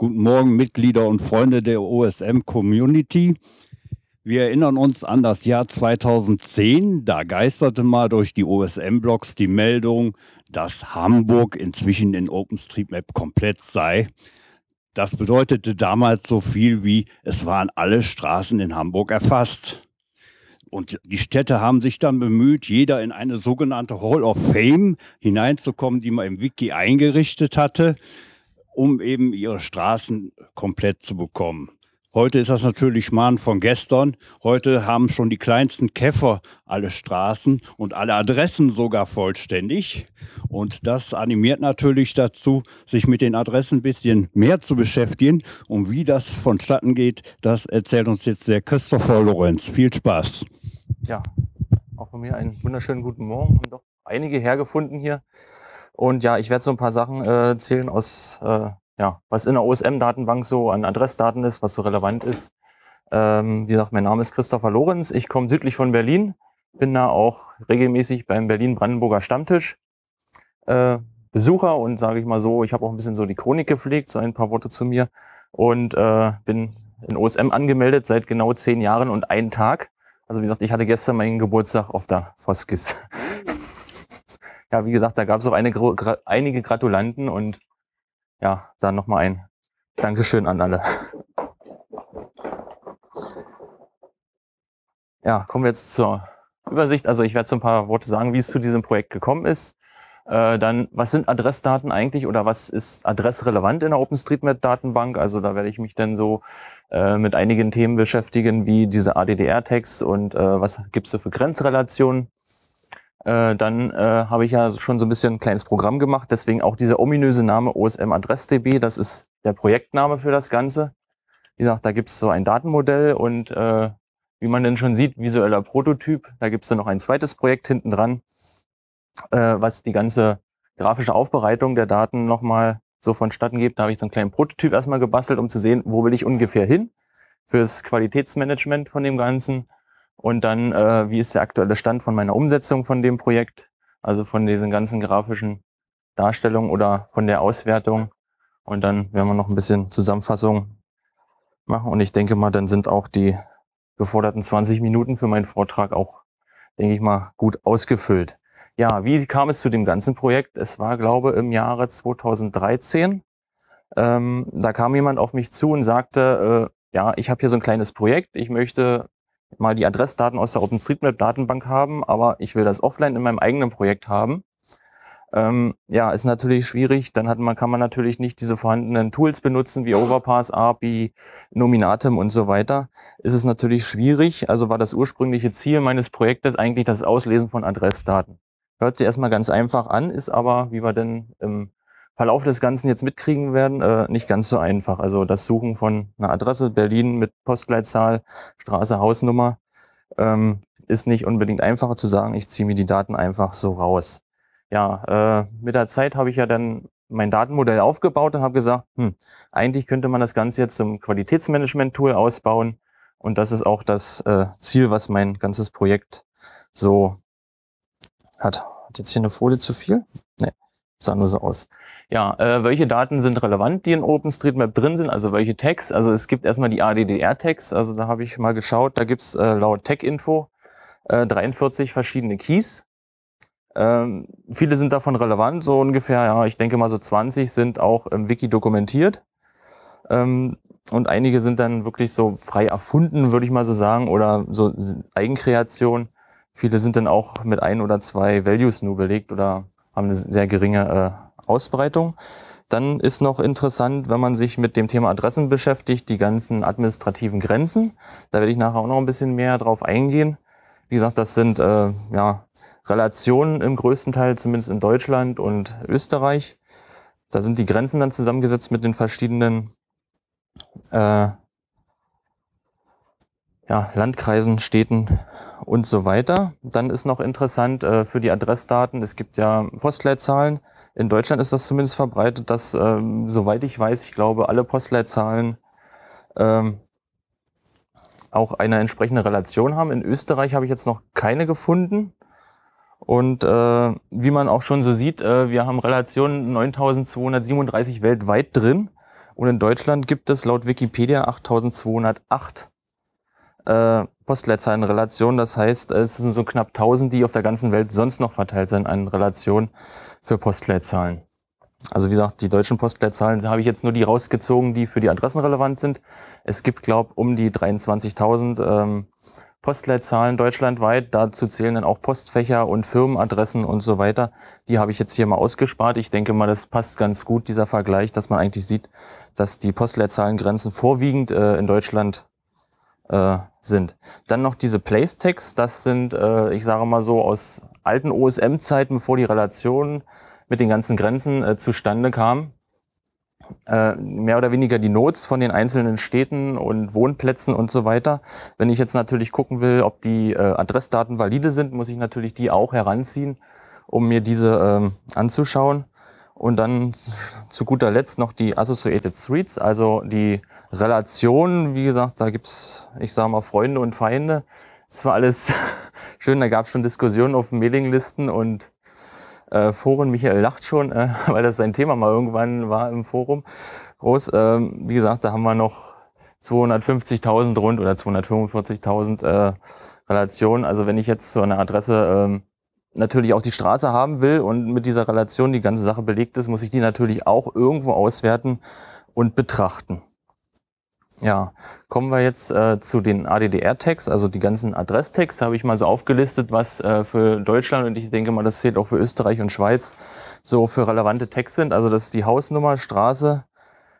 Guten Morgen, Mitglieder und Freunde der OSM-Community. Wir erinnern uns an das Jahr 2010. Da geisterte mal durch die OSM-Blogs die Meldung, dass Hamburg inzwischen in OpenStreetMap komplett sei. Das bedeutete damals so viel wie, es waren alle Straßen in Hamburg erfasst. Und die Städte haben sich dann bemüht, jeder in eine sogenannte Hall of Fame hineinzukommen, die man im Wiki eingerichtet hatte um eben ihre Straßen komplett zu bekommen. Heute ist das natürlich Schmarrn von gestern. Heute haben schon die kleinsten Käfer alle Straßen und alle Adressen sogar vollständig. Und das animiert natürlich dazu, sich mit den Adressen ein bisschen mehr zu beschäftigen. Und wie das vonstatten geht, das erzählt uns jetzt der Christopher Lorenz. Viel Spaß. Ja, auch von mir einen wunderschönen guten Morgen. Haben doch einige hergefunden hier. Und ja, ich werde so ein paar Sachen äh, zählen aus, äh, ja, was in der OSM-Datenbank so an Adressdaten ist, was so relevant ist. Ähm, wie gesagt, mein Name ist Christopher Lorenz. Ich komme südlich von Berlin, bin da auch regelmäßig beim Berlin-Brandenburger Stammtisch äh, Besucher und sage ich mal so, ich habe auch ein bisschen so die Chronik gepflegt, so ein paar Worte zu mir und äh, bin in OSM angemeldet seit genau zehn Jahren und einen Tag. Also wie gesagt, ich hatte gestern meinen Geburtstag auf der Foskis ja, wie gesagt, da gab es auch eine, gra, einige Gratulanten und ja, dann nochmal ein Dankeschön an alle. Ja, kommen wir jetzt zur Übersicht. Also ich werde so ein paar Worte sagen, wie es zu diesem Projekt gekommen ist. Äh, dann, was sind Adressdaten eigentlich oder was ist adressrelevant in der OpenStreetMap-Datenbank? Also da werde ich mich dann so äh, mit einigen Themen beschäftigen, wie diese ADDR-Tags und äh, was gibt's da für Grenzrelationen äh, dann äh, habe ich ja schon so ein bisschen ein kleines Programm gemacht. Deswegen auch dieser ominöse Name OSM DB. das ist der Projektname für das Ganze. Wie gesagt, da gibt es so ein Datenmodell und äh, wie man denn schon sieht, visueller Prototyp. Da gibt es dann noch ein zweites Projekt hinten dran, äh, was die ganze grafische Aufbereitung der Daten nochmal so vonstatten geht. Da habe ich so einen kleinen Prototyp erstmal gebastelt, um zu sehen, wo will ich ungefähr hin fürs Qualitätsmanagement von dem Ganzen und dann, äh, wie ist der aktuelle Stand von meiner Umsetzung von dem Projekt, also von diesen ganzen grafischen Darstellungen oder von der Auswertung. Und dann werden wir noch ein bisschen Zusammenfassung machen. Und ich denke mal, dann sind auch die geforderten 20 Minuten für meinen Vortrag auch, denke ich mal, gut ausgefüllt. Ja, wie kam es zu dem ganzen Projekt? Es war, glaube im Jahre 2013. Ähm, da kam jemand auf mich zu und sagte, äh, ja, ich habe hier so ein kleines Projekt, ich möchte mal die Adressdaten aus der OpenStreetMap-Datenbank haben, aber ich will das offline in meinem eigenen Projekt haben. Ähm, ja, ist natürlich schwierig. Dann hat man, kann man natürlich nicht diese vorhandenen Tools benutzen, wie Overpass, API, Nominatum und so weiter. Ist es natürlich schwierig. Also war das ursprüngliche Ziel meines Projektes eigentlich das Auslesen von Adressdaten. Hört sich erstmal ganz einfach an, ist aber, wie wir denn im Verlauf des Ganzen jetzt mitkriegen werden, äh, nicht ganz so einfach. Also das Suchen von einer Adresse, Berlin mit Postleitzahl, Straße, Hausnummer, ähm, ist nicht unbedingt einfacher zu sagen, ich ziehe mir die Daten einfach so raus. Ja, äh, mit der Zeit habe ich ja dann mein Datenmodell aufgebaut und habe gesagt, hm, eigentlich könnte man das Ganze jetzt zum Qualitätsmanagement-Tool ausbauen. Und das ist auch das äh, Ziel, was mein ganzes Projekt so hat. Hat jetzt hier eine Folie zu viel? Nee, sah nur so aus. Ja, äh, welche Daten sind relevant, die in OpenStreetMap drin sind, also welche Tags? Also es gibt erstmal die ADDR-Tags, also da habe ich mal geschaut, da gibt's äh, laut Tag-Info äh, 43 verschiedene Keys. Ähm, viele sind davon relevant, so ungefähr, ja, ich denke mal so 20 sind auch im Wiki dokumentiert. Ähm, und einige sind dann wirklich so frei erfunden, würde ich mal so sagen, oder so Eigenkreation. Viele sind dann auch mit ein oder zwei Values nur belegt oder haben eine sehr geringe äh, Ausbreitung. Dann ist noch interessant, wenn man sich mit dem Thema Adressen beschäftigt, die ganzen administrativen Grenzen. Da werde ich nachher auch noch ein bisschen mehr drauf eingehen. Wie gesagt, das sind äh, ja, Relationen im größten Teil, zumindest in Deutschland und Österreich. Da sind die Grenzen dann zusammengesetzt mit den verschiedenen äh, ja, Landkreisen, Städten und so weiter. Dann ist noch interessant äh, für die Adressdaten, es gibt ja Postleitzahlen. In Deutschland ist das zumindest verbreitet, dass, ähm, soweit ich weiß, ich glaube, alle Postleitzahlen ähm, auch eine entsprechende Relation haben. In Österreich habe ich jetzt noch keine gefunden. Und äh, wie man auch schon so sieht, äh, wir haben Relationen 9237 weltweit drin. Und in Deutschland gibt es laut Wikipedia 8208 äh, Postleitzahlenrelation. Das heißt, es sind so knapp 1000, die auf der ganzen Welt sonst noch verteilt sind an Relation für Postleitzahlen. Also wie gesagt, die deutschen Postleitzahlen habe ich jetzt nur die rausgezogen, die für die Adressen relevant sind. Es gibt, glaube um die 23.000 ähm, Postleitzahlen deutschlandweit. Dazu zählen dann auch Postfächer und Firmenadressen und so weiter. Die habe ich jetzt hier mal ausgespart. Ich denke mal, das passt ganz gut, dieser Vergleich, dass man eigentlich sieht, dass die Postleitzahlengrenzen vorwiegend äh, in Deutschland äh, sind. Dann noch diese Place-Tags, das sind, äh, ich sage mal so, aus alten OSM-Zeiten, bevor die Relation mit den ganzen Grenzen äh, zustande kam. Äh, mehr oder weniger die Notes von den einzelnen Städten und Wohnplätzen und so weiter. Wenn ich jetzt natürlich gucken will, ob die äh, Adressdaten valide sind, muss ich natürlich die auch heranziehen, um mir diese ähm, anzuschauen. Und dann zu guter Letzt noch die Associated Suites, also die Relationen. Wie gesagt, da gibt's, ich sage mal, Freunde und Feinde. Es war alles schön, da gab's schon Diskussionen auf Mailinglisten und äh, Foren. Michael lacht schon, äh, weil das sein Thema mal irgendwann war im Forum. Groß, ähm, wie gesagt, da haben wir noch 250.000 rund oder 245.000 äh, Relationen. Also wenn ich jetzt zu einer Adresse ähm, natürlich auch die Straße haben will und mit dieser Relation die ganze Sache belegt ist, muss ich die natürlich auch irgendwo auswerten und betrachten. Ja, kommen wir jetzt äh, zu den ADDR-Tags, also die ganzen Adresstags habe ich mal so aufgelistet, was äh, für Deutschland und ich denke mal, das zählt auch für Österreich und Schweiz so für relevante Tags sind. Also das ist die Hausnummer, Straße,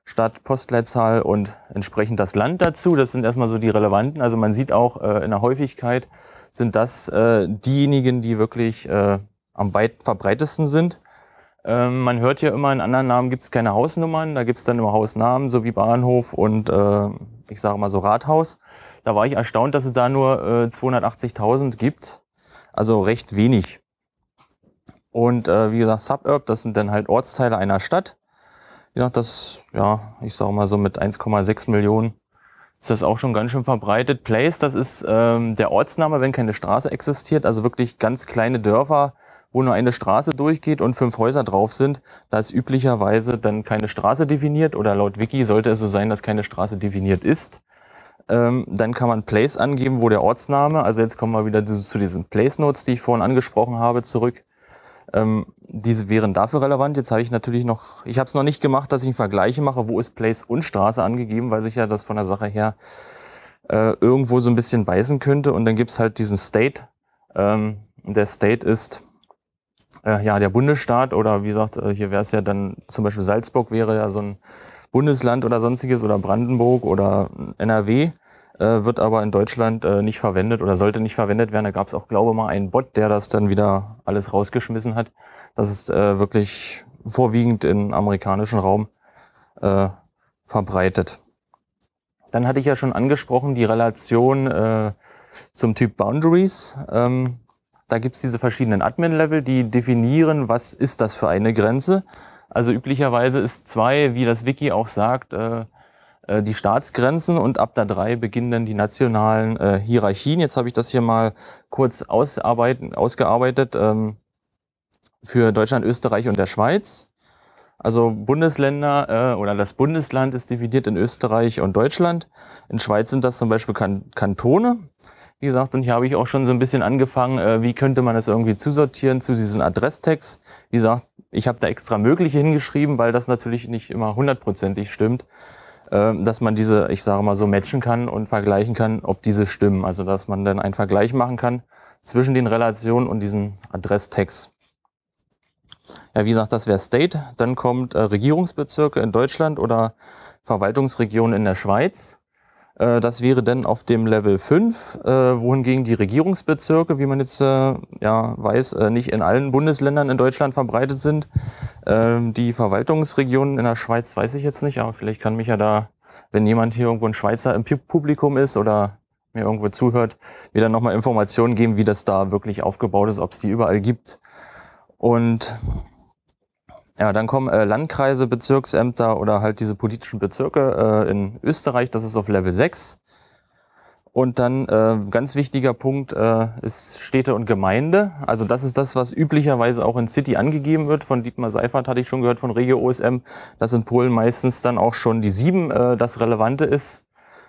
Stadt, Postleitzahl und entsprechend das Land dazu. Das sind erstmal so die relevanten. Also man sieht auch äh, in der Häufigkeit, sind das äh, diejenigen, die wirklich äh, am weit verbreitesten sind. Ähm, man hört hier immer, in anderen Namen gibt es keine Hausnummern, da gibt es dann nur Hausnamen, so wie Bahnhof und äh, ich sage mal so Rathaus. Da war ich erstaunt, dass es da nur äh, 280.000 gibt, also recht wenig. Und äh, wie gesagt, Suburb, das sind dann halt Ortsteile einer Stadt. Ja, das, ja, ich sage mal so mit 1,6 Millionen ist das auch schon ganz schön verbreitet. Place, das ist ähm, der Ortsname, wenn keine Straße existiert, also wirklich ganz kleine Dörfer, wo nur eine Straße durchgeht und fünf Häuser drauf sind. Da ist üblicherweise dann keine Straße definiert oder laut Wiki sollte es so sein, dass keine Straße definiert ist. Ähm, dann kann man Place angeben, wo der Ortsname, also jetzt kommen wir wieder zu, zu diesen Place Notes, die ich vorhin angesprochen habe, zurück. Ähm, diese wären dafür relevant. Jetzt habe ich natürlich noch, ich habe es noch nicht gemacht, dass ich einen Vergleich mache, wo ist Place und Straße angegeben, weil sich ja das von der Sache her äh, irgendwo so ein bisschen beißen könnte. Und dann gibt es halt diesen State. Ähm, der State ist äh, ja der Bundesstaat oder wie gesagt, äh, hier wäre es ja dann zum Beispiel Salzburg wäre ja so ein Bundesland oder sonstiges oder Brandenburg oder NRW äh, wird aber in Deutschland äh, nicht verwendet oder sollte nicht verwendet werden. Da gab es auch, glaube ich, mal einen Bot, der das dann wieder alles rausgeschmissen hat. Das ist äh, wirklich vorwiegend im amerikanischen Raum äh, verbreitet. Dann hatte ich ja schon angesprochen, die Relation äh, zum Typ Boundaries. Ähm, da gibt's diese verschiedenen Admin-Level, die definieren, was ist das für eine Grenze. Also üblicherweise ist zwei, wie das Wiki auch sagt, äh, äh, die Staatsgrenzen und ab da drei beginnen dann die nationalen äh, Hierarchien. Jetzt habe ich das hier mal kurz ausarbeiten, ausgearbeitet ähm, für Deutschland, Österreich und der Schweiz. Also Bundesländer äh, oder das Bundesland ist dividiert in Österreich und Deutschland. In Schweiz sind das zum Beispiel kan Kantone. Wie gesagt, und hier habe ich auch schon so ein bisschen angefangen, äh, wie könnte man das irgendwie zusortieren zu diesen Adresstext. Wie gesagt, ich habe da extra Mögliche hingeschrieben, weil das natürlich nicht immer hundertprozentig stimmt. Ähm, dass man diese, ich sage mal so, matchen kann und vergleichen kann, ob diese stimmen. Also dass man dann einen Vergleich machen kann zwischen den Relationen und diesen Adresstext. Ja, wie gesagt, das wäre State. Dann kommt äh, Regierungsbezirke in Deutschland oder Verwaltungsregionen in der Schweiz. Äh, das wäre dann auf dem Level 5, äh, wohingegen die Regierungsbezirke, wie man jetzt äh, ja, weiß, nicht in allen Bundesländern in Deutschland verbreitet sind. Ähm, die Verwaltungsregionen in der Schweiz weiß ich jetzt nicht, aber vielleicht kann mich ja da, wenn jemand hier irgendwo ein Schweizer im Publikum ist oder mir irgendwo zuhört, mir dann nochmal Informationen geben, wie das da wirklich aufgebaut ist, ob es die überall gibt. Und ja, dann kommen äh, Landkreise, Bezirksämter oder halt diese politischen Bezirke äh, in Österreich, das ist auf Level 6. Und dann äh, ganz wichtiger Punkt äh, ist Städte und Gemeinde. Also das ist das, was üblicherweise auch in City angegeben wird. Von Dietmar Seifert hatte ich schon gehört, von Regio OSM, dass in Polen meistens dann auch schon die sieben äh, das Relevante ist.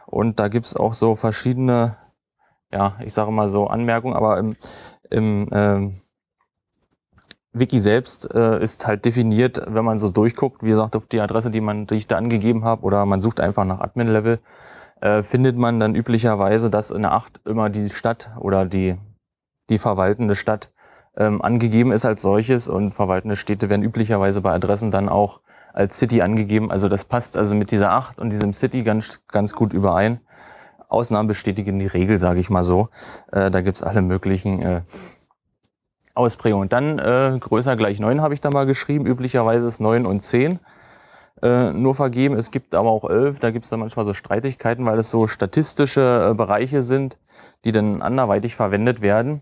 Und da gibt's auch so verschiedene, ja, ich sage mal so Anmerkungen, aber im, im äh, Wiki selbst äh, ist halt definiert, wenn man so durchguckt, wie gesagt, auf die Adresse, die man die ich da angegeben habe, oder man sucht einfach nach Admin-Level, äh, findet man dann üblicherweise, dass in der 8 immer die Stadt oder die, die verwaltende Stadt ähm, angegeben ist als solches und verwaltende Städte werden üblicherweise bei Adressen dann auch als City angegeben. Also das passt also mit dieser 8 und diesem City ganz, ganz gut überein. Ausnahmen bestätigen die Regel, sage ich mal so. Äh, da gibt's alle möglichen äh, Ausprägung. dann äh, größer gleich 9 habe ich da mal geschrieben. Üblicherweise ist 9 und 10 äh, nur vergeben. Es gibt aber auch 11. Da gibt es dann manchmal so Streitigkeiten, weil es so statistische äh, Bereiche sind, die dann anderweitig verwendet werden.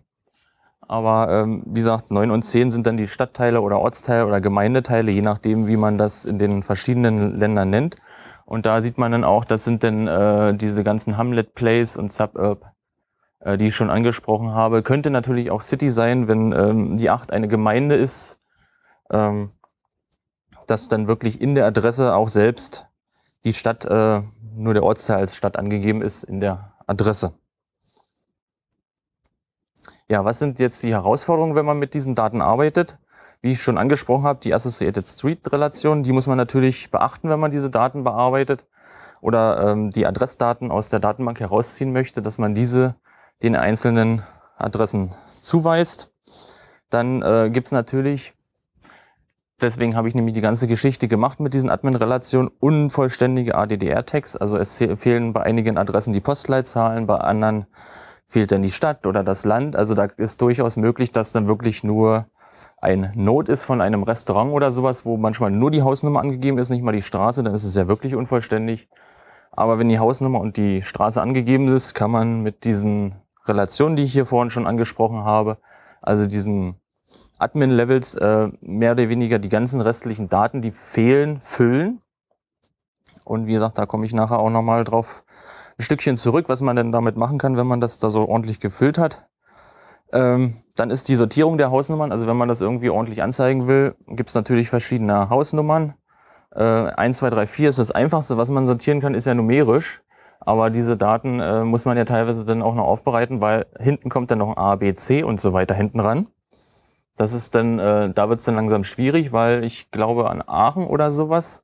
Aber ähm, wie gesagt, 9 und 10 sind dann die Stadtteile oder Ortsteile oder Gemeindeteile, je nachdem, wie man das in den verschiedenen Ländern nennt. Und da sieht man dann auch, das sind dann äh, diese ganzen Hamlet Place und Suburb äh, die ich schon angesprochen habe. Könnte natürlich auch City sein, wenn ähm, die 8 eine Gemeinde ist, ähm, dass dann wirklich in der Adresse auch selbst die Stadt, äh, nur der Ortsteil als Stadt angegeben ist in der Adresse. Ja, was sind jetzt die Herausforderungen, wenn man mit diesen Daten arbeitet? Wie ich schon angesprochen habe, die Associated Street-Relation, die muss man natürlich beachten, wenn man diese Daten bearbeitet oder ähm, die Adressdaten aus der Datenbank herausziehen möchte, dass man diese den einzelnen Adressen zuweist. Dann äh, gibt es natürlich, deswegen habe ich nämlich die ganze Geschichte gemacht mit diesen Admin-Relationen, unvollständige ADDR-Tags. Also es fehlen bei einigen Adressen die Postleitzahlen, bei anderen fehlt dann die Stadt oder das Land. Also da ist durchaus möglich, dass dann wirklich nur ein Note ist von einem Restaurant oder sowas, wo manchmal nur die Hausnummer angegeben ist, nicht mal die Straße, dann ist es ja wirklich unvollständig. Aber wenn die Hausnummer und die Straße angegeben ist, kann man mit diesen Relation, die ich hier vorhin schon angesprochen habe, also diesen Admin-Levels äh, mehr oder weniger die ganzen restlichen Daten, die fehlen, füllen. Und wie gesagt, da komme ich nachher auch nochmal drauf ein Stückchen zurück, was man denn damit machen kann, wenn man das da so ordentlich gefüllt hat. Ähm, dann ist die Sortierung der Hausnummern, also wenn man das irgendwie ordentlich anzeigen will, gibt es natürlich verschiedene Hausnummern. Äh, 1, 2, 3, 4 ist das Einfachste, was man sortieren kann, ist ja numerisch. Aber diese Daten äh, muss man ja teilweise dann auch noch aufbereiten, weil hinten kommt dann noch ein A, B, C und so weiter hinten ran. Das ist dann, äh, da wird es dann langsam schwierig, weil ich glaube an Aachen oder sowas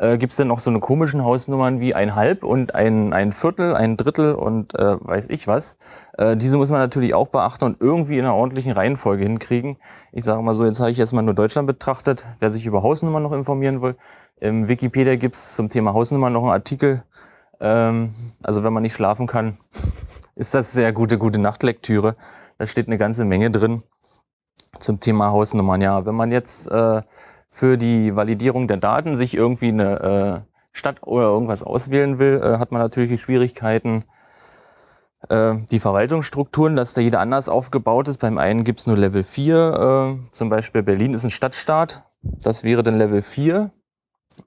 äh, gibt es dann noch so eine komischen Hausnummern wie ein Halb und ein, ein Viertel, ein Drittel und äh, weiß ich was. Äh, diese muss man natürlich auch beachten und irgendwie in einer ordentlichen Reihenfolge hinkriegen. Ich sage mal so, jetzt habe ich erstmal nur Deutschland betrachtet. Wer sich über Hausnummern noch informieren will, im Wikipedia gibt es zum Thema Hausnummern noch einen Artikel, ähm, also wenn man nicht schlafen kann, ist das sehr gute, gute Nachtlektüre. Da steht eine ganze Menge drin zum Thema Hausnummern. Ja, wenn man jetzt äh, für die Validierung der Daten sich irgendwie eine äh, Stadt oder irgendwas auswählen will, äh, hat man natürlich die Schwierigkeiten, äh, die Verwaltungsstrukturen, dass da jeder anders aufgebaut ist. Beim einen gibt's nur Level 4, äh, zum Beispiel Berlin ist ein Stadtstaat, das wäre dann Level 4.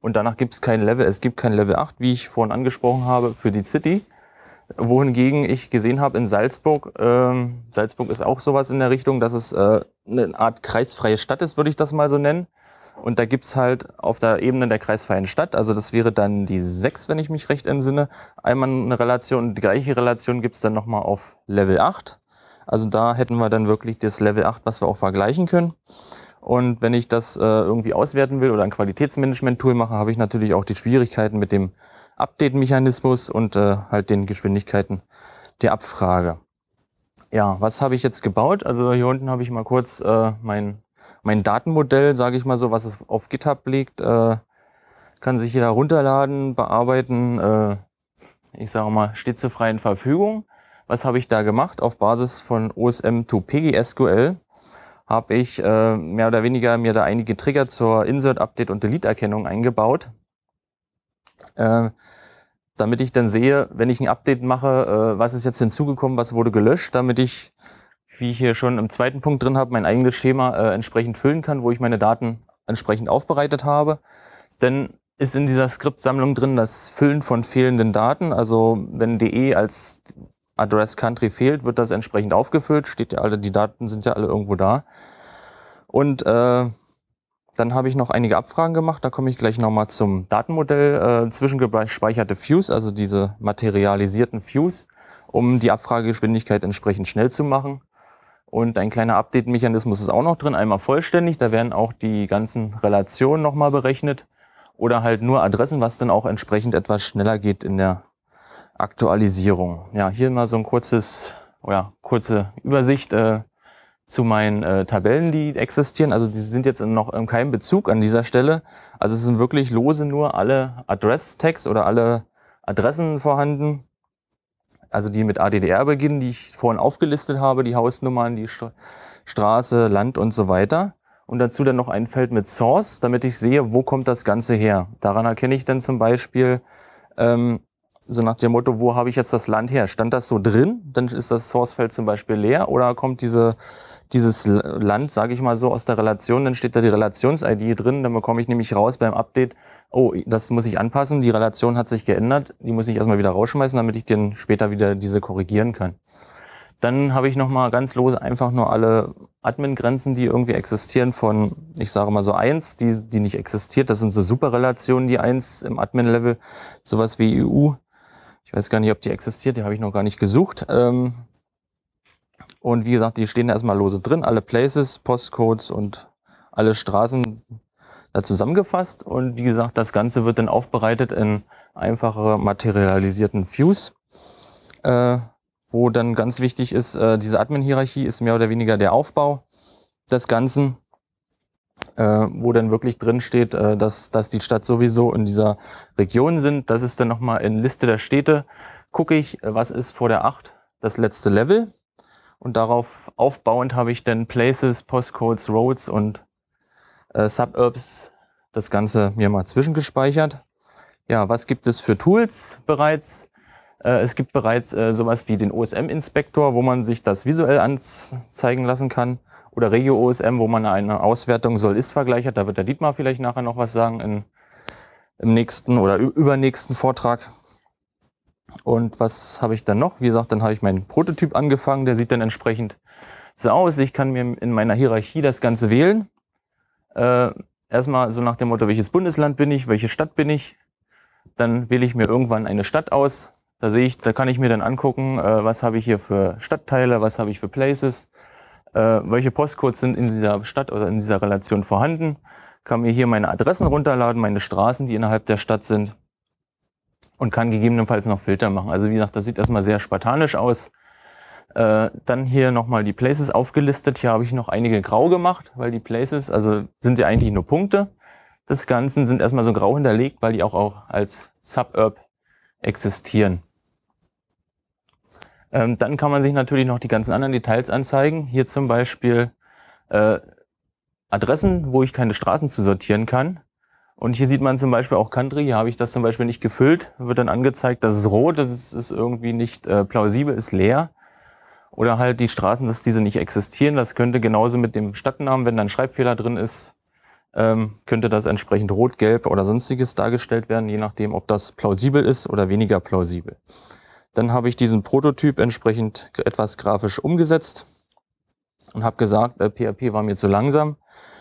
Und danach gibt es kein Level, es gibt kein Level 8, wie ich vorhin angesprochen habe, für die City. Wohingegen ich gesehen habe in Salzburg, ähm, Salzburg ist auch sowas in der Richtung, dass es äh, eine Art kreisfreie Stadt ist, würde ich das mal so nennen. Und da gibt's halt auf der Ebene der kreisfreien Stadt, also das wäre dann die 6, wenn ich mich recht entsinne, einmal eine Relation und die gleiche Relation gibt's es dann nochmal auf Level 8. Also da hätten wir dann wirklich das Level 8, was wir auch vergleichen können. Und wenn ich das äh, irgendwie auswerten will oder ein Qualitätsmanagement-Tool mache, habe ich natürlich auch die Schwierigkeiten mit dem Update-Mechanismus und äh, halt den Geschwindigkeiten der Abfrage. Ja, was habe ich jetzt gebaut? Also hier unten habe ich mal kurz äh, mein, mein Datenmodell, sage ich mal so, was es auf GitHub liegt. Äh, kann sich jeder runterladen, bearbeiten. Äh, ich sage mal, steht zur freien Verfügung. Was habe ich da gemacht? Auf Basis von OSM to PGSQL habe ich äh, mehr oder weniger mir da einige Trigger zur Insert, Update und Delete-Erkennung eingebaut. Äh, damit ich dann sehe, wenn ich ein Update mache, äh, was ist jetzt hinzugekommen, was wurde gelöscht, damit ich, wie ich hier schon im zweiten Punkt drin habe, mein eigenes Schema äh, entsprechend füllen kann, wo ich meine Daten entsprechend aufbereitet habe. Denn ist in dieser Skriptsammlung drin das Füllen von fehlenden Daten. Also wenn DE als Address Country fehlt, wird das entsprechend aufgefüllt, steht ja alle, die Daten sind ja alle irgendwo da. Und äh, dann habe ich noch einige Abfragen gemacht, da komme ich gleich nochmal zum Datenmodell. Äh, zwischengespeicherte Fuse, also diese materialisierten Fuse, um die Abfragegeschwindigkeit entsprechend schnell zu machen. Und ein kleiner Update-Mechanismus ist auch noch drin, einmal vollständig, da werden auch die ganzen Relationen nochmal berechnet oder halt nur Adressen, was dann auch entsprechend etwas schneller geht in der Aktualisierung. Ja, hier mal so ein kurzes oder oh kurze Übersicht äh, zu meinen äh, Tabellen, die existieren. Also die sind jetzt noch in ähm, keinem Bezug an dieser Stelle. Also es sind wirklich lose nur alle Adress-Tags oder alle Adressen vorhanden. Also die mit ADDR beginnen, die ich vorhin aufgelistet habe, die Hausnummern, die St Straße, Land und so weiter. Und dazu dann noch ein Feld mit Source, damit ich sehe, wo kommt das Ganze her. Daran erkenne ich dann zum Beispiel, ähm, so nach dem Motto, wo habe ich jetzt das Land her? Stand das so drin? Dann ist das Sourcefeld zum Beispiel leer oder kommt diese, dieses Land, sage ich mal so, aus der Relation, dann steht da die Relations-ID drin, dann bekomme ich nämlich raus beim Update, oh, das muss ich anpassen, die Relation hat sich geändert, die muss ich erstmal wieder rausschmeißen, damit ich den später wieder diese korrigieren kann. Dann habe ich nochmal ganz los einfach nur alle Admin-Grenzen, die irgendwie existieren von, ich sage mal so eins, die, die nicht existiert. Das sind so Super-Relationen, die eins im Admin-Level, sowas wie EU, ich weiß gar nicht, ob die existiert, die habe ich noch gar nicht gesucht. Ähm, und wie gesagt, die stehen erstmal lose drin, alle Places, Postcodes und alle Straßen da zusammengefasst. Und wie gesagt, das Ganze wird dann aufbereitet in einfachere materialisierten Views, äh, wo dann ganz wichtig ist, äh, diese Admin-Hierarchie ist mehr oder weniger der Aufbau des Ganzen äh, wo dann wirklich drin steht, äh, dass, dass die Stadt sowieso in dieser Region sind. Das ist dann nochmal in Liste der Städte. Gucke ich, äh, was ist vor der 8 das letzte Level. Und darauf aufbauend habe ich dann Places, Postcodes, Roads und äh, Suburbs das Ganze mir mal zwischengespeichert. Ja, was gibt es für Tools bereits? Äh, es gibt bereits äh, sowas wie den OSM-Inspektor, wo man sich das visuell anzeigen lassen kann. Oder Regio-OSM, wo man eine Auswertung Soll-Ist-Vergleich hat. Da wird der Dietmar vielleicht nachher noch was sagen in, im nächsten oder übernächsten Vortrag. Und was habe ich dann noch? Wie gesagt, dann habe ich meinen Prototyp angefangen. Der sieht dann entsprechend so aus. Ich kann mir in meiner Hierarchie das Ganze wählen. Äh, erstmal so nach dem Motto, welches Bundesland bin ich, welche Stadt bin ich. Dann wähle ich mir irgendwann eine Stadt aus, da sehe ich, da kann ich mir dann angucken, äh, was habe ich hier für Stadtteile, was habe ich für Places, äh, welche Postcodes sind in dieser Stadt oder in dieser Relation vorhanden. Kann mir hier meine Adressen runterladen, meine Straßen, die innerhalb der Stadt sind und kann gegebenenfalls noch Filter machen. Also wie gesagt, das sieht erstmal sehr spartanisch aus. Äh, dann hier nochmal die Places aufgelistet. Hier habe ich noch einige grau gemacht, weil die Places, also sind ja eigentlich nur Punkte Das Ganze sind erstmal so grau hinterlegt, weil die auch, auch als Suburb existieren. Ähm, dann kann man sich natürlich noch die ganzen anderen Details anzeigen. Hier zum Beispiel äh, Adressen, wo ich keine Straßen zu sortieren kann. Und hier sieht man zum Beispiel auch Country, hier habe ich das zum Beispiel nicht gefüllt, wird dann angezeigt, das ist rot, das ist irgendwie nicht äh, plausibel, ist leer. Oder halt die Straßen, dass diese nicht existieren. Das könnte genauso mit dem Stadtnamen, wenn da ein Schreibfehler drin ist, ähm, könnte das entsprechend rot, gelb oder sonstiges dargestellt werden, je nachdem, ob das plausibel ist oder weniger plausibel. Dann habe ich diesen Prototyp entsprechend etwas grafisch umgesetzt und habe gesagt, äh, PHP war mir zu langsam.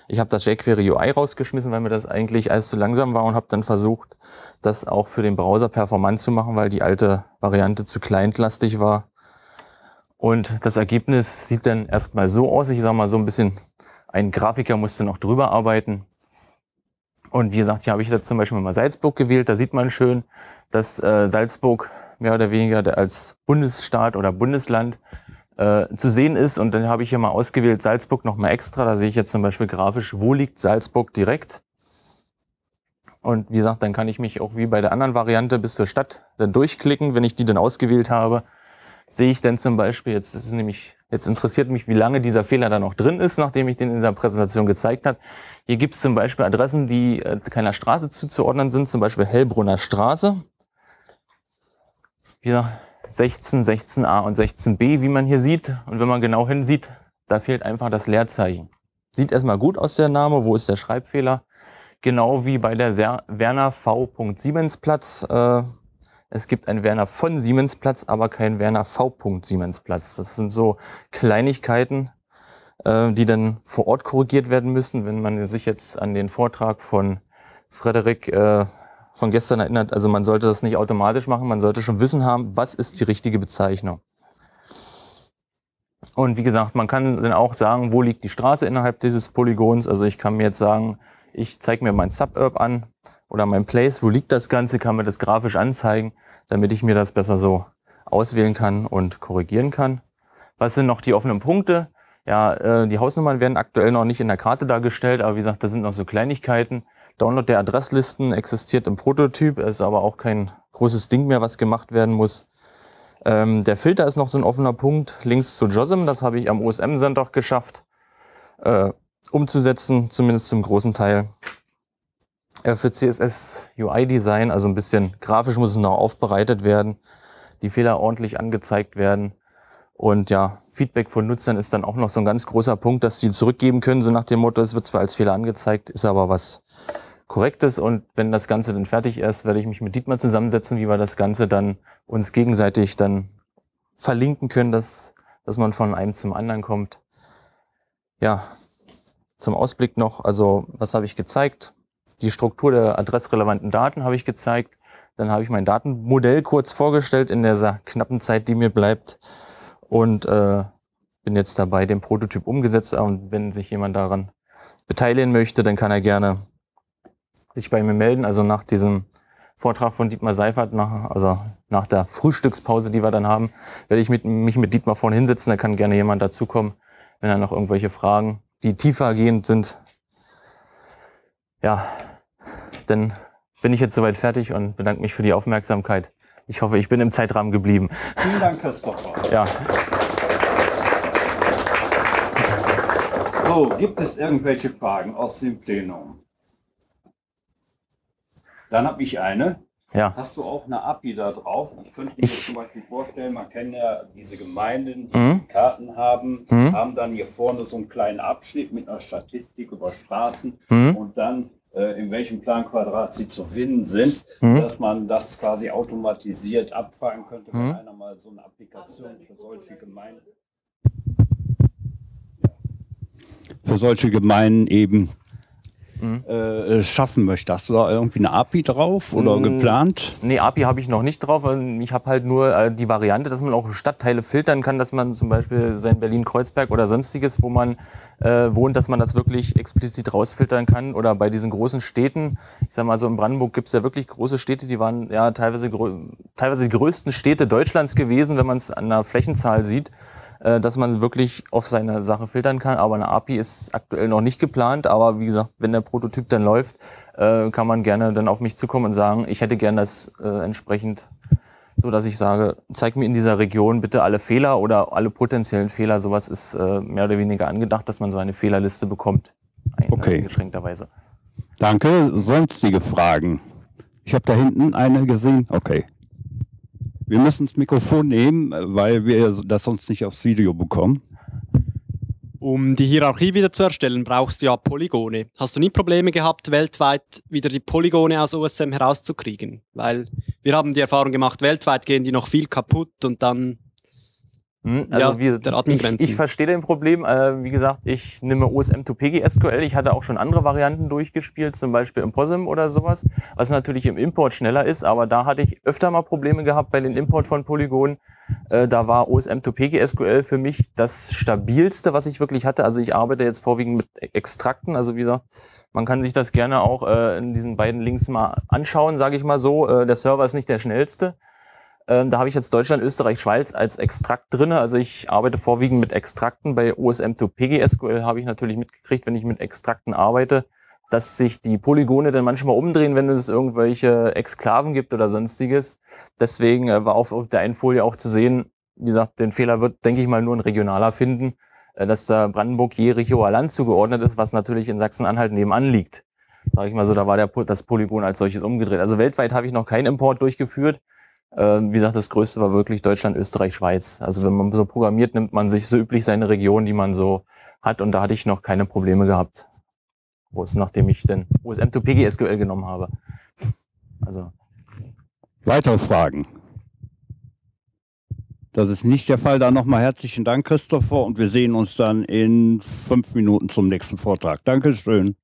Ich habe das jQuery UI rausgeschmissen, weil mir das eigentlich alles zu langsam war und habe dann versucht, das auch für den Browser performant zu machen, weil die alte Variante zu clientlastig war. Und das Ergebnis sieht dann erstmal so aus. Ich sage mal so ein bisschen, ein Grafiker musste noch drüber arbeiten. Und wie gesagt, hier habe ich da zum Beispiel mal Salzburg gewählt. Da sieht man schön, dass äh, Salzburg mehr oder weniger als Bundesstaat oder Bundesland äh, zu sehen ist. Und dann habe ich hier mal ausgewählt Salzburg nochmal extra. Da sehe ich jetzt zum Beispiel grafisch, wo liegt Salzburg direkt. Und wie gesagt, dann kann ich mich auch wie bei der anderen Variante bis zur Stadt dann durchklicken. Wenn ich die dann ausgewählt habe, sehe ich dann zum Beispiel, jetzt das ist nämlich, jetzt interessiert mich, wie lange dieser Fehler da noch drin ist, nachdem ich den in dieser Präsentation gezeigt habe. Hier gibt es zum Beispiel Adressen, die äh, keiner Straße zuzuordnen sind, zum Beispiel Hellbrunner Straße hier 16, 16a und 16b, wie man hier sieht. Und wenn man genau hinsieht, da fehlt einfach das Leerzeichen. Sieht erstmal gut aus der Name, wo ist der Schreibfehler? Genau wie bei der Werner V. Siemens Platz. Äh, es gibt einen Werner von Siemens Platz, aber keinen Werner V. Siemens Platz. Das sind so Kleinigkeiten, äh, die dann vor Ort korrigiert werden müssen. Wenn man sich jetzt an den Vortrag von Frederik äh, von gestern erinnert. Also man sollte das nicht automatisch machen, man sollte schon Wissen haben, was ist die richtige Bezeichnung. Und wie gesagt, man kann dann auch sagen, wo liegt die Straße innerhalb dieses Polygons. Also ich kann mir jetzt sagen, ich zeige mir mein Suburb an oder mein Place, wo liegt das Ganze, kann mir das grafisch anzeigen, damit ich mir das besser so auswählen kann und korrigieren kann. Was sind noch die offenen Punkte? Ja, äh, die Hausnummern werden aktuell noch nicht in der Karte dargestellt, aber wie gesagt, da sind noch so Kleinigkeiten. Download der Adresslisten existiert im Prototyp, ist aber auch kein großes Ding mehr, was gemacht werden muss. Ähm, der Filter ist noch so ein offener Punkt, links zu JOSM, das habe ich am OSM-Senddock geschafft, äh, umzusetzen, zumindest zum großen Teil. Äh, für CSS UI-Design, also ein bisschen grafisch muss es noch aufbereitet werden, die Fehler ordentlich angezeigt werden. Und ja, Feedback von Nutzern ist dann auch noch so ein ganz großer Punkt, dass sie zurückgeben können, so nach dem Motto, es wird zwar als Fehler angezeigt, ist aber was korrekt ist. Und wenn das Ganze dann fertig ist, werde ich mich mit Dietmar zusammensetzen, wie wir das Ganze dann uns gegenseitig dann verlinken können, dass, dass man von einem zum anderen kommt. Ja, zum Ausblick noch, also was habe ich gezeigt? Die Struktur der adressrelevanten Daten habe ich gezeigt. Dann habe ich mein Datenmodell kurz vorgestellt in der knappen Zeit, die mir bleibt. Und äh, bin jetzt dabei, den Prototyp umgesetzt. Und wenn sich jemand daran beteiligen möchte, dann kann er gerne sich bei mir melden. Also nach diesem Vortrag von Dietmar Seifert, nach, also nach der Frühstückspause, die wir dann haben, werde ich mit, mich mit Dietmar vorne hinsetzen. Da kann gerne jemand dazukommen, wenn er noch irgendwelche Fragen, die tiefer gehend sind. Ja, dann bin ich jetzt soweit fertig und bedanke mich für die Aufmerksamkeit. Ich hoffe, ich bin im Zeitrahmen geblieben. Vielen Dank, Christopher. Ja. So, gibt es irgendwelche Fragen aus dem Plenum? Dann habe ich eine. Ja. Hast du auch eine API da drauf? Ich könnte mir zum Beispiel vorstellen, man kennt ja diese Gemeinden, die mhm. Karten haben, mhm. haben dann hier vorne so einen kleinen Abschnitt mit einer Statistik über Straßen mhm. und dann äh, in welchem Planquadrat sie zu finden sind, hm? dass man das quasi automatisiert abfragen könnte, wenn hm? einer mal so eine Applikation für solche Gemeinden. Für solche Gemeinden eben mhm. äh, schaffen möchte. Hast du da irgendwie eine API drauf oder mhm. geplant? Nee, API habe ich noch nicht drauf. Ich habe halt nur äh, die Variante, dass man auch Stadtteile filtern kann, dass man zum Beispiel sein Berlin-Kreuzberg oder sonstiges, wo man äh, wohnt, dass man das wirklich explizit rausfiltern kann. Oder bei diesen großen Städten, ich sag mal so in Brandenburg gibt es ja wirklich große Städte, die waren ja teilweise, teilweise die größten Städte Deutschlands gewesen, wenn man es an der Flächenzahl sieht. Äh, dass man wirklich auf seine Sache filtern kann. Aber eine API ist aktuell noch nicht geplant. Aber wie gesagt, wenn der Prototyp dann läuft, äh, kann man gerne dann auf mich zukommen und sagen, ich hätte gerne das äh, entsprechend so dass ich sage, zeig mir in dieser Region bitte alle Fehler oder alle potenziellen Fehler. Sowas ist äh, mehr oder weniger angedacht, dass man so eine Fehlerliste bekommt. Ein, okay. Eingeschränkterweise. Äh, Danke. Sonstige Fragen? Ich habe da hinten eine gesehen. Okay. Wir müssen das Mikrofon nehmen, äh, weil wir das sonst nicht aufs Video bekommen. Um die Hierarchie wieder zu erstellen, brauchst du ja Polygone. Hast du nie Probleme gehabt, weltweit wieder die Polygone aus OSM herauszukriegen? Weil wir haben die Erfahrung gemacht, weltweit gehen die noch viel kaputt und dann hm? also ja, wir, der ich, ich verstehe den Problem. Äh, wie gesagt, ich nehme OSM to PGSQL. Ich hatte auch schon andere Varianten durchgespielt, zum Beispiel im oder sowas, was natürlich im Import schneller ist, aber da hatte ich öfter mal Probleme gehabt bei den Import von Polygonen. Äh, da war OSM to PGSQL für mich das stabilste, was ich wirklich hatte. Also ich arbeite jetzt vorwiegend mit e- Extrakten. Also wie gesagt, man kann sich das gerne auch äh, in diesen beiden Links mal anschauen, sage ich mal so. Äh, der Server ist nicht der schnellste ähm, da habe ich jetzt Deutschland, Österreich, Schweiz als Extrakt drinne. Also ich arbeite vorwiegend mit Extrakten. Bei OSM2 PGSQL habe ich natürlich mitgekriegt, wenn ich mit Extrakten arbeite, dass sich die Polygone dann manchmal umdrehen, wenn es irgendwelche Exklaven gibt oder sonstiges. Deswegen äh, war auf, auf der einen Folie auch zu sehen, wie gesagt, den Fehler wird, denke ich mal, nur ein Regionaler finden, äh, dass da Brandenburg Jerichoer Land zugeordnet ist, was natürlich in Sachsen-Anhalt nebenan liegt. Sag ich mal so, da war der, das Polygon als solches umgedreht. Also weltweit habe ich noch keinen Import durchgeführt. Ähm, wie gesagt, das Größte war wirklich Deutschland, Österreich, Schweiz. Also wenn man so programmiert, nimmt man sich so üblich seine Region, die man so hat. Und da hatte ich noch keine Probleme gehabt, groß, nachdem ich den USM 2 PG SQL genommen habe. Also. Weitere Fragen? Das ist nicht der Fall. Dann nochmal herzlichen Dank, Christopher. Und wir sehen uns dann in fünf Minuten zum nächsten Vortrag. Dankeschön.